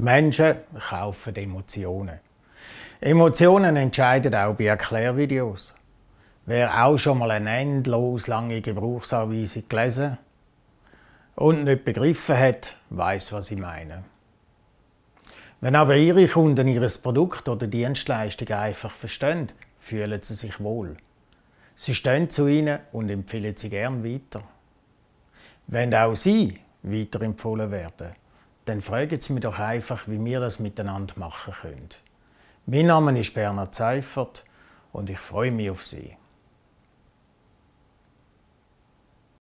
Menschen kaufen Emotionen. Emotionen entscheiden auch bei Erklärvideos. Wer auch schon mal eine endlos lange Gebrauchsanweisung gelesen und nicht begriffen hat, weiß, was ich meine. Wenn aber Ihre Kunden Ihr Produkt oder Dienstleistung einfach verstehen, fühlen sie sich wohl. Sie stehen zu Ihnen und empfehlen Sie gern weiter. Wenn auch Sie weiterempfohlen werden, dann fragen Sie mich doch einfach, wie wir das miteinander machen können. Mein Name ist Bernhard Seifert und ich freue mich auf Sie.